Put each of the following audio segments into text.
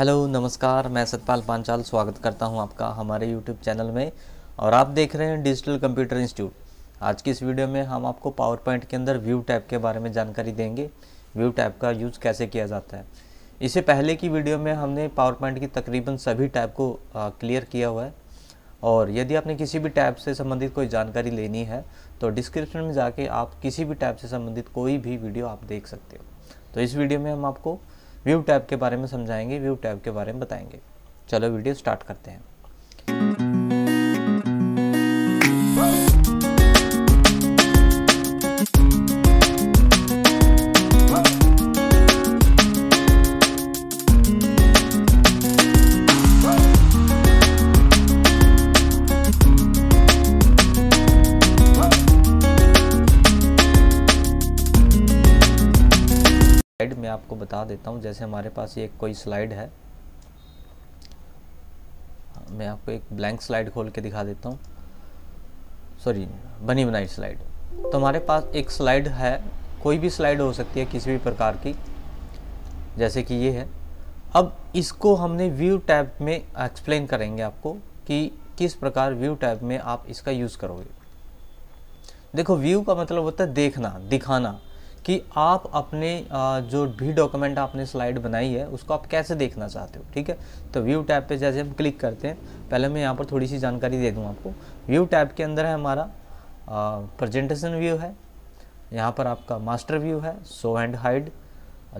hello नमस्कार मैं सतपाल पांचाल स्वागत करता हूं आपका हमारे यूट्यूब चैनल में और आप देख रहे हैं डिजिटल कंप्यूटर इंस्टीट्यूट आज की इस वीडियो में हम आपको पावर पॉइंट के अंदर व्यू टैब के बारे में जानकारी देंगे व्यू टैब का यूज़ कैसे किया जाता है इससे पहले की वीडियो में हमने पावर पॉइंट की तकरीबन सभी टैब को क्लियर किया हुआ है और यदि आपने किसी भी टैब से संबंधित कोई जानकारी लेनी है तो डिस्क्रिप्शन में जाके आप किसी भी टैब से संबंधित कोई भी वीडियो आप देख सकते हो तो इस वीडियो में हम आपको व्यू टैब के बारे में समझाएंगे व्यू टैब के बारे में बताएंगे चलो वीडियो स्टार्ट करते हैं आपको बता देता हूँ जैसे हमारे पास ये कोई स्लाइड है मैं आपको एक ब्लैंक स्लाइड खोल के दिखा देता हूँ सॉरी बनी बनाई स्लाइड तो हमारे पास एक स्लाइड है कोई भी स्लाइड हो सकती है किसी भी प्रकार की जैसे कि ये है अब इसको हमने व्यू टैब में एक्सप्लेन करेंगे आपको कि किस प्रकार व्यू टैब में आप इसका यूज़ करोगे देखो व्यू का मतलब होता है देखना दिखाना कि आप अपने जो भी डॉक्यूमेंट आपने स्लाइड बनाई है उसको आप कैसे देखना चाहते हो ठीक है तो व्यू टैब पे जैसे हम क्लिक करते हैं पहले मैं यहाँ पर थोड़ी सी जानकारी दे दूँ आपको व्यू टैब के अंदर है हमारा प्रजेंटेशन व्यू है यहाँ पर आपका मास्टर व्यू है show and hide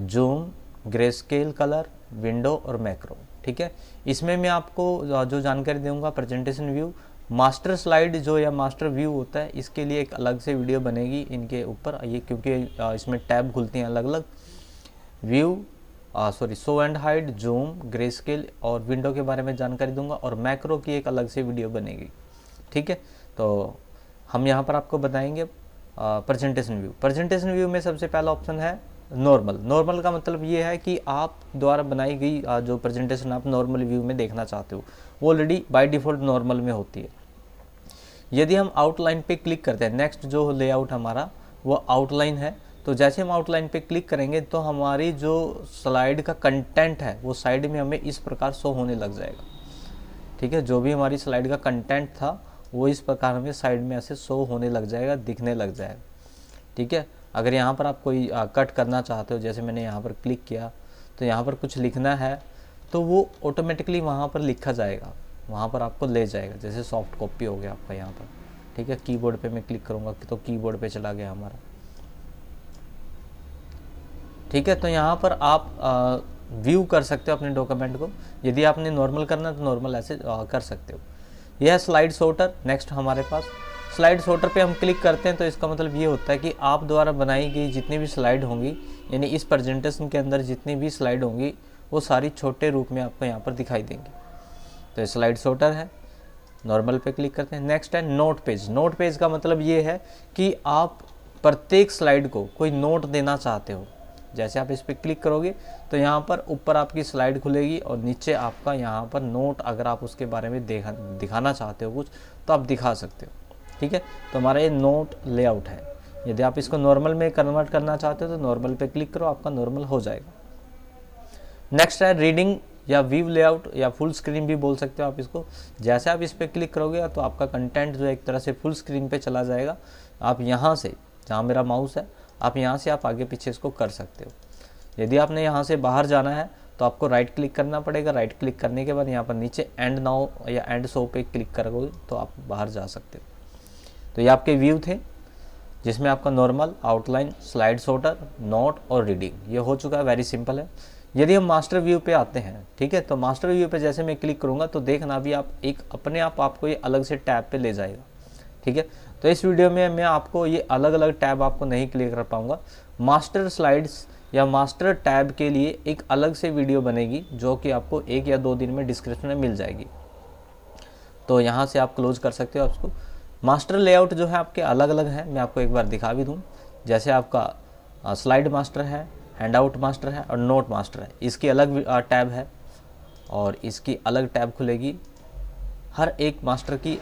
zoom greyscale colour window और मैक्रो ठीक है इसमें मैं आपको जो जानकारी दूंगा प्रेजेंटेशन व्यू मास्टर स्लाइड जो या मास्टर व्यू होता है इसके लिए एक अलग से वीडियो बनेगी इनके ऊपर ये क्योंकि इसमें टैब खुलती हैं अलग अलग view sorry show and hide zoom greyscale और विंडो के बारे में जानकारी दूंगा और मैक्रो की एक अलग से वीडियो बनेगी ठीक है तो हम यहाँ पर आपको बताएंगे प्रजेंटेशन व्यू प्रजेंटेशन व्यू में सबसे पहला ऑप्शन है नॉर्मल नॉर्मल का मतलब ये है कि आप द्वारा बनाई गई जो प्रेजेंटेशन आप नॉर्मल व्यू में देखना चाहते हो वो ऑलरेडी बाय डिफ़ॉल्ट नॉर्मल में होती है यदि हम आउटलाइन पे क्लिक करते हैं नेक्स्ट जो लेआउट हमारा वो आउटलाइन है तो जैसे हम आउटलाइन पे क्लिक करेंगे तो हमारी जो स्लाइड का कंटेंट है वो साइड में हमें इस प्रकार शो होने लग जाएगा ठीक है जो भी हमारी स्लाइड का कंटेंट था वो इस प्रकार हमें साइड में ऐसे शो होने लग जाएगा दिखने लग जाएगा ठीक है अगर यहाँ पर आप कोई आ, कट करना चाहते हो जैसे मैंने यहाँ पर क्लिक किया तो यहाँ पर कुछ लिखना है तो वो ऑटोमेटिकली वहाँ पर लिखा जाएगा वहाँ पर आपको ले जाएगा जैसे सॉफ्ट कॉपी हो गया आपका यहाँ पर ठीक है कीबोर्ड पे मैं क्लिक करूँगा तो कीबोर्ड पे चला गया हमारा ठीक है तो यहाँ पर आप आ, व्यू कर सकते हो अपने डॉक्यूमेंट को यदि आपने नॉर्मल करना तो नॉर्मल ऐसे आ, कर सकते हो यह स्लाइड सोटर नेक्स्ट हमारे पास स्लाइड सोटर पे हम क्लिक करते हैं तो इसका मतलब ये होता है कि आप द्वारा बनाई गई जितनी भी स्लाइड होंगी यानी इस प्रेजेंटेशन के अंदर जितनी भी स्लाइड होंगी वो सारी छोटे रूप में आपको यहाँ पर दिखाई देंगी तो स्लाइड सोटर है नॉर्मल पे क्लिक करते हैं नेक्स्ट है नोट पेज नोट पेज का मतलब ये है कि आप प्रत्येक स्लाइड को कोई नोट देना चाहते हो जैसे आप इस पर क्लिक करोगे तो यहाँ पर ऊपर आपकी स्लाइड खुलेगी और नीचे आपका यहाँ पर नोट अगर आप उसके बारे में देखा दिखाना चाहते हो कुछ तो आप दिखा सकते हो ठीक है तो हमारा ये नोट लेआउट है यदि आप इसको नॉर्मल में कन्वर्ट करना चाहते हो तो नॉर्मल पे क्लिक करो आपका नॉर्मल हो जाएगा नेक्स्ट है रीडिंग या व्यू लेआउट या फुल स्क्रीन भी बोल सकते हो आप इसको जैसे आप इस पर क्लिक करोगे तो आपका कंटेंट जो एक तरह से फुल स्क्रीन पे चला जाएगा आप यहाँ से जहाँ मेरा माउस है आप यहाँ से आप आगे पीछे इसको कर सकते हो यदि आपने यहाँ से बाहर जाना है तो आपको राइट क्लिक करना पड़ेगा राइट क्लिक करने के बाद यहाँ पर नीचे एंड नाउ या एंड सो पे क्लिक करोगे तो आप बाहर जा सकते हो तो ये आपके व्यू थे जिसमें आपका normal outline slide sorter note और रीडिंग ये हो चुका है वेरी सिंपल है यदि हम मास्टर व्यू पे आते हैं ठीक है तो मास्टर व्यू पे जैसे मैं क्लिक करूँगा तो देखना भी आप एक अपने आप आपको ये अलग से टैब पे ले जाएगा ठीक है तो इस वीडियो में मैं आपको ये अलग अलग टैब आपको नहीं क्लिक कर पाऊंगा मास्टर स्लाइड्स या मास्टर टैब के लिए एक अलग से वीडियो बनेगी जो कि आपको एक या दो दिन में डिस्क्रिप्शन में मिल जाएगी तो यहाँ से आप क्लोज कर सकते हो आपको मास्टर लेआउट जो है आपके अलग अलग हैं मैं आपको एक बार दिखा भी दूँ जैसे आपका स्लाइड मास्टर है हैंड आउट मास्टर है और नोट मास्टर है इसकी अलग टैब है और इसकी अलग टैब खुलेगी हर एक मास्टर की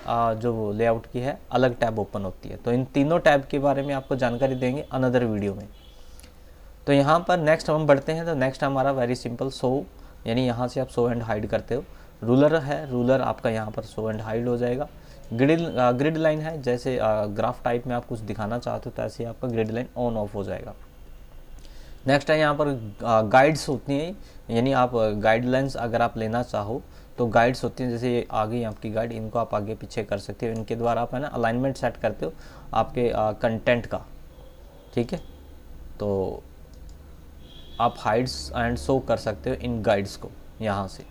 जो लेआउट की है अलग टैब ओपन होती है तो इन तीनों टैब के बारे में आपको जानकारी देंगे अनदर वीडियो में तो यहाँ पर नेक्स्ट हम बढ़ते हैं तो नेक्स्ट हमारा वेरी सिंपल सो यानी यहाँ से आप सो एंड हाइड करते हो रूलर है रूलर आपका यहाँ पर सो एंड हाइड हो जाएगा ग्रिड ग्रिड लाइन है जैसे ग्राफ टाइप में आप कुछ दिखाना चाहते हो तो ऐसे आपका ग्रिड लाइन ऑन ऑफ हो जाएगा नेक्स्ट है यहाँ पर गाइड्स होती हैं यानी आप गाइडलाइंस अगर आप लेना चाहो तो गाइड्स होती हैं जैसे ये आगे आपकी गाइड इनको आप आगे पीछे कर सकते हो इनके द्वारा आप है ना अलाइनमेंट सेट करते हो आपके कंटेंट का ठीक है तो आप हाइड्स एंड शो कर सकते हो इन गाइड्स को यहाँ से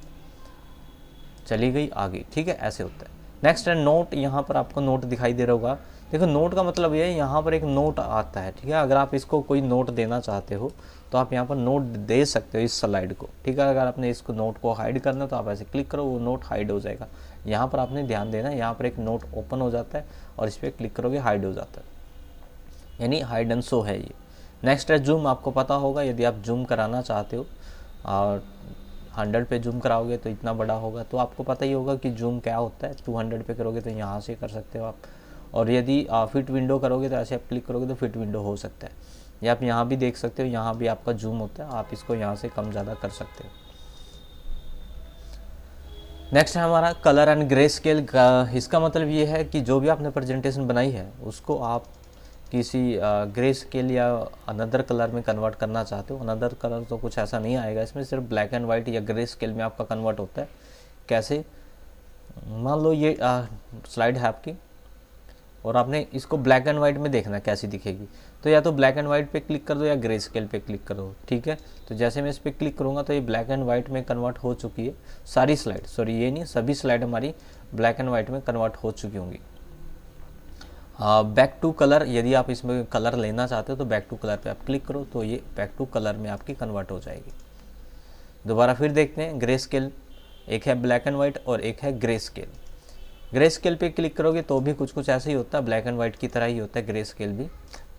चली गई आगे ठीक है ऐसे होता है नेक्स्ट है नोट यहाँ पर आपको नोट दिखाई दे रहा होगा देखो नोट का मतलब ये है यहाँ पर एक नोट आता है ठीक है अगर आप इसको कोई नोट देना चाहते हो तो आप यहाँ पर नोट दे सकते हो इस स्लाइड को ठीक है अगर आपने इसको नोट को हाइड करना तो आप ऐसे क्लिक करो वो नोट हाइड हो जाएगा यहाँ पर आपने ध्यान देना यहाँ पर एक नोट ओपन हो जाता है और इस पर क्लिक करोगे हाइड हो जाता है यानी हाइड एंड शो है ये नेक्स्ट है जूम आपको पता होगा यदि आप जूम कराना चाहते हो और हंड्रेड पे जूम कराओगे तो इतना बड़ा होगा तो आपको पता ही होगा कि जूम क्या होता है टू हंड्रेड पे करोगे तो यहाँ से कर सकते हो आप और यदि फिट विंडो करोगे तो ऐसे आप क्लिक करोगे तो फिट विंडो हो सकता है या आप यहाँ भी देख सकते हो यहाँ भी आपका जूम होता है आप इसको यहाँ से कम ज़्यादा कर सकते हो नेक्स्ट है हमारा कलर एंड ग्रे स्केल इसका मतलब ये है कि जो भी आपने प्रेजेंटेशन बनाई है उसको आप किसी ग्रे स्केल या अनदर कलर में कन्वर्ट करना चाहते हो अनदर कलर तो कुछ ऐसा नहीं आएगा इसमें सिर्फ ब्लैक एंड वाइट या ग्रे स्केल में आपका कन्वर्ट होता है कैसे मान लो ये स्लाइड है आपकी और आपने इसको ब्लैक एंड वाइट में देखना कैसी दिखेगी तो या तो ब्लैक एंड वाइट पे क्लिक कर दो या ग्रे स्केल पे क्लिक करो ठीक है तो जैसे मैं इस पर क्लिक करूँगा तो ये ब्लैक एंड वाइट में कन्वर्ट हो चुकी है सारी स्लाइड सॉरी ये नहीं सभी स्लाइड हमारी ब्लैक एंड वाइट में कन्वर्ट हो चुकी होंगी बैक टू कलर यदि आप इसमें कलर लेना चाहते हो तो बैक टू कलर पर आप क्लिक करो तो ये बैक टू कलर में आपकी कन्वर्ट हो जाएगी दोबारा फिर देखते हैं ग्रे स्केल एक है ब्लैक एंड वाइट और एक है ग्रे स्केल ग्रे स्केल पर क्लिक करोगे तो भी कुछ कुछ ऐसा ही होता है ब्लैक एंड वाइट की तरह ही होता है ग्रे स्केल भी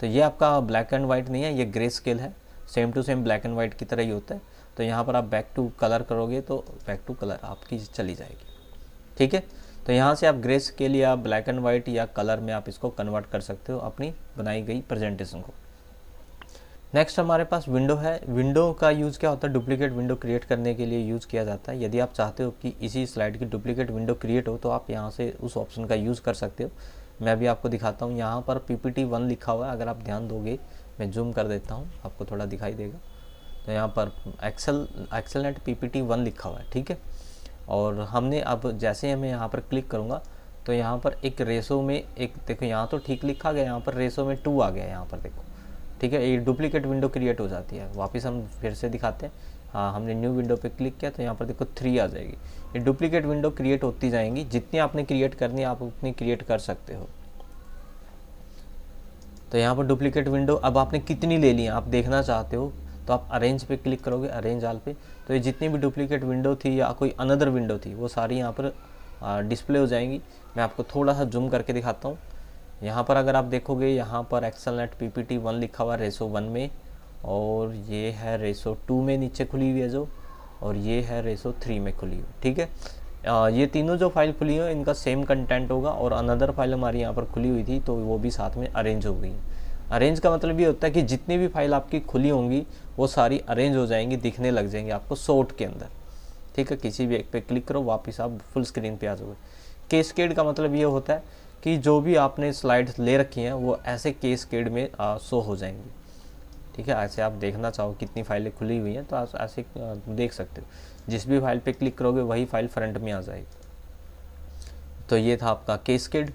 तो ये आपका ब्लैक एंड वाइट नहीं है ये ग्रे स्केल है same to same black and white की तरह ही होता है तो यहाँ पर आप बैक टू कलर करोगे तो बैक टू कलर आपकी चली जाएगी ठीक है तो यहाँ से आप ग्रे स्केल या ब्लैक एंड वाइट या कलर में आप इसको कन्वर्ट कर सकते हो अपनी बनाई गई प्रेजेंटेशन को नेक्स्ट हमारे पास विंडो है विंडो का यूज़ क्या होता है डुप्लीकेट विंडो क्रिएट करने के लिए यूज़ किया जाता है यदि आप चाहते हो कि इसी स्लाइड की डुप्लीकेट विंडो क्रिएट हो तो आप यहाँ से उस ऑप्शन का यूज़ कर सकते हो मैं भी आपको दिखाता हूँ यहाँ पर पी पी टी वन लिखा हुआ है अगर आप ध्यान दोगे मैं जूम कर देता हूँ आपको थोड़ा दिखाई देगा तो यहाँ पर Excel Excel net P P T one लिखा हुआ है ठीक है और हमने अब जैसे ही मैं यहाँ पर क्लिक करूँगा तो यहाँ पर एक रेसो में एक देखो यहाँ तो ठीक लिखा गया यहाँ पर रेसो में टू आ गया यहाँ पर देखो ठीक है ये डुप्लीकेट विंडो क्रिएट हो जाती है वापस हम फिर से दिखाते हैं हाँ हमने न्यू विंडो पे क्लिक किया तो यहाँ पर देखो थ्री आ जाएगी ये डुप्लीकेट विंडो क्रिएट होती जाएंगी जितनी आपने क्रिएट करनी है आप उतनी क्रिएट कर सकते हो तो यहाँ पर डुप्लीकेट विंडो अब आपने कितनी ले ली है आप देखना चाहते हो तो आप अरेंज पे क्लिक करोगे अरेंज आल पे तो ये जितनी भी डुप्लीकेट विंडो थी या कोई अनदर विंडो थी वो सारी यहाँ पर डिस्प्ले हो जाएंगी मैं आपको थोड़ा सा जूम करके दिखाता हूँ यहाँ पर अगर आप देखोगे यहाँ पर Excel net P P T one लिखा हुआ रेसो वन में और ये है रेसो टू में नीचे खुली हुई है जो और ये है रेसो थ्री में खुली हुई ठीक है आ, ये तीनों जो फाइल खुली हो इनका सेम कंटेंट होगा और अनदर फाइल हमारी यहाँ पर खुली हुई थी तो वो भी साथ में अरेंज हो गई अरेंज का मतलब ये होता है कि जितनी भी फाइल आपकी खुली होंगी वो सारी अरेंज हो जाएंगी दिखने लग जाएंगी आपको सोट के अंदर ठीक है किसी भी एक पे क्लिक करो वापस आप फुल स्क्रीन पे आ जाओगे केसकेड का मतलब ये होता है कि जो भी आपने स्लाइड्स ले रखी हैं वो ऐसे केस केड में शो हो जाएंगी ठीक है ऐसे आप देखना चाहो कितनी फाइलें खुली हुई हैं तो आप ऐसे देख सकते हो जिस भी फाइल पे क्लिक करोगे वही फाइल फ्रंट में आ जाएगी तो ये था आपका केस केड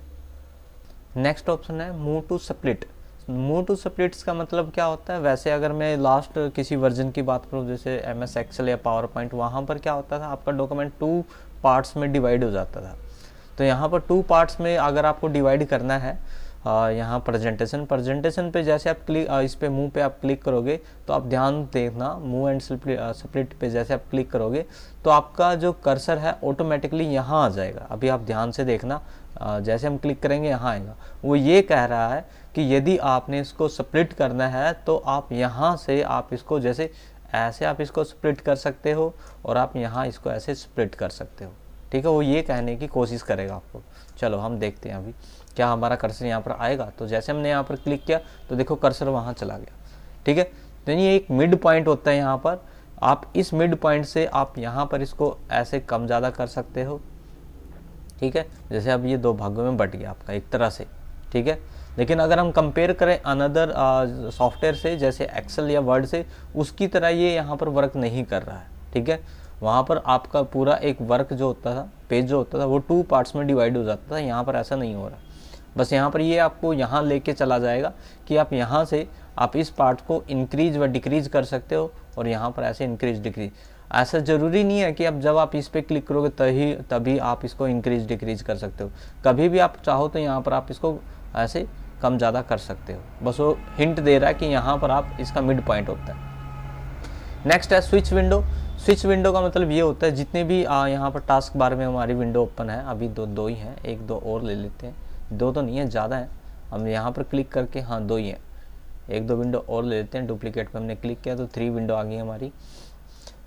नेक्स्ट ऑप्शन है move to split move to splits का मतलब क्या होता है वैसे अगर मैं लास्ट किसी वर्जन की बात करूँ जैसे एम एस या पावर पॉइंट वहाँ पर क्या होता था आपका डॉक्यूमेंट टू पार्ट्स में डिवाइड हो जाता था तो यहाँ पर टू पार्ट्स में अगर आपको डिवाइड करना है यहाँ प्रेजेंटेशन प्रेजेंटेशन पे जैसे आप क्लिक इस पे मुंह पे आप क्लिक करोगे तो आप ध्यान देखना मुंह एंड स्प्लिट पे जैसे आप क्लिक करोगे तो आपका जो कर्सर है ऑटोमेटिकली यहाँ आ जाएगा अभी आप ध्यान से देखना आ, जैसे हम क्लिक करेंगे यहाँ आएगा वो ये कह रहा है कि यदि आपने इसको स्प्लिट करना है तो आप यहाँ से आप इसको जैसे ऐसे आप इसको स्प्लिट कर सकते हो और आप यहाँ इसको ऐसे स्प्लिट कर सकते हो ठीक है वो ये कहने की कोशिश करेगा आपको चलो हम देखते हैं अभी क्या हमारा कर्सर यहाँ पर आएगा तो जैसे हमने यहाँ पर क्लिक किया तो देखो कर्सर वहाँ चला गया ठीक है तो ये एक मिड पॉइंट होता है यहाँ पर आप इस मिड पॉइंट से आप यहाँ पर इसको ऐसे कम ज़्यादा कर सकते हो ठीक है जैसे अब ये दो भागों में बट गया आपका एक तरह से ठीक है लेकिन अगर हम कंपेयर करें अनदर सॉफ्टवेयर से जैसे एक्सेल या वर्ड से उसकी तरह ये यहाँ पर वर्क नहीं कर रहा है ठीक है वहाँ पर आपका पूरा एक वर्क जो होता था पेज जो होता था वो टू पार्ट्स में डिवाइड हो जाता था यहाँ पर ऐसा नहीं हो रहा बस यहाँ पर ये यह आपको यहाँ लेके चला जाएगा कि आप यहाँ से आप इस पार्ट को इंक्रीज व डिक्रीज कर सकते हो और यहाँ पर ऐसे इंक्रीज डिक्रीज ऐसा ज़रूरी नहीं है कि अब जब आप इस पर क्लिक करोगे तभी तभी आप इसको इंक्रीज डिक्रीज कर सकते हो कभी भी आप चाहो तो यहाँ पर आप इसको ऐसे कम ज़्यादा कर सकते हो बस वो हिंट दे रहा है कि यहाँ पर आप इसका मिड पॉइंट होता है नेक्स्ट है स्विच विंडो स्विच विंडो का मतलब ये होता है जितने भी आ, यहाँ पर टास्क बार में हमारी विंडो ओपन है अभी दो दो ही हैं एक दो और ले लेते हैं दो तो नहीं है ज़्यादा है हम यहाँ पर क्लिक करके हाँ दो ही हैं एक दो विंडो और ले लेते हैं डुप्लीकेट पर हमने क्लिक किया तो थ्री विंडो आ गई हमारी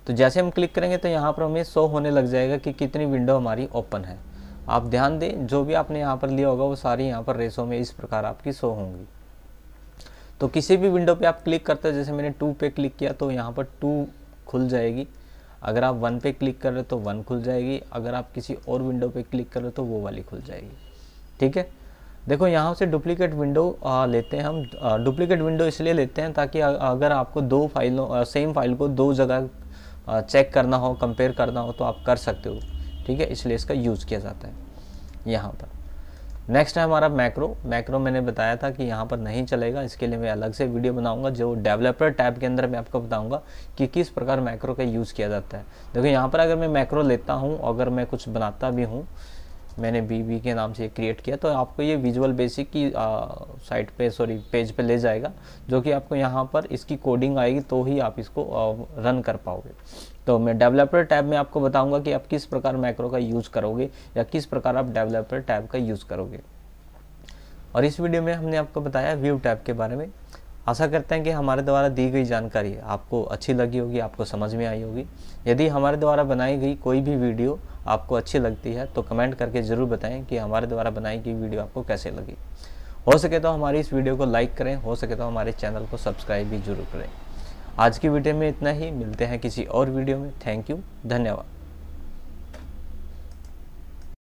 तो जैसे हम क्लिक करेंगे तो यहाँ पर हमें शो होने लग जाएगा कि कितनी विंडो हमारी ओपन है आप ध्यान दें जो भी आपने यहाँ पर लिया होगा वो सारी यहाँ पर रेसों में इस प्रकार आपकी शो होंगी तो किसी भी विंडो पे आप क्लिक करते हैं जैसे मैंने टू पे क्लिक किया तो यहाँ पर टू खुल जाएगी अगर आप वन पे क्लिक कर रहे हो तो वन खुल जाएगी अगर आप किसी और विंडो पे क्लिक कर रहे हो तो वो वाली खुल जाएगी ठीक है देखो यहाँ से डुप्लीकेट विंडो लेते हैं हम डुप्लीकेट विंडो इसलिए लेते हैं ताकि अगर आपको दो फाइलों सेम फाइल को दो जगह चेक करना हो कंपेयर करना हो तो आप कर सकते हो ठीक है इसलिए इसका यूज़ किया जाता है यहाँ पर नेक्स्ट है हमारा मैक्रो मैक्रो मैंने बताया था कि यहाँ पर नहीं चलेगा इसके लिए मैं अलग से वीडियो बनाऊंगा जो डेवलपर टैब के अंदर मैं आपको बताऊंगा कि किस प्रकार मैक्रो का यूज़ किया जाता है देखो यहाँ पर अगर मैं मैक्रो लेता हूँ अगर मैं कुछ बनाता भी हूँ मैंने बी बी के नाम से क्रिएट किया तो आपको ये विजुअल बेसिक की साइट पे सॉरी पेज पे ले जाएगा जो कि आपको यहाँ पर इसकी कोडिंग आएगी तो ही आप इसको आ, रन कर पाओगे तो मैं डेवलपर टैब में आपको बताऊंगा कि आप किस प्रकार मैक्रो का यूज़ करोगे या किस प्रकार आप डेवलपर टैब का यूज़ करोगे और इस वीडियो में हमने आपको बताया व्यू टैब के बारे में आशा करते हैं कि हमारे द्वारा दी गई जानकारी आपको अच्छी लगी होगी आपको समझ में आई होगी यदि हमारे द्वारा बनाई गई कोई भी वीडियो आपको अच्छी लगती है तो कमेंट करके ज़रूर बताएं कि हमारे द्वारा बनाई गई वीडियो आपको कैसे लगी हो सके तो हमारी इस वीडियो को लाइक करें हो सके तो हमारे चैनल को सब्सक्राइब भी जरूर करें आज की वीडियो में इतना ही मिलते हैं किसी और वीडियो में थैंक यू धन्यवाद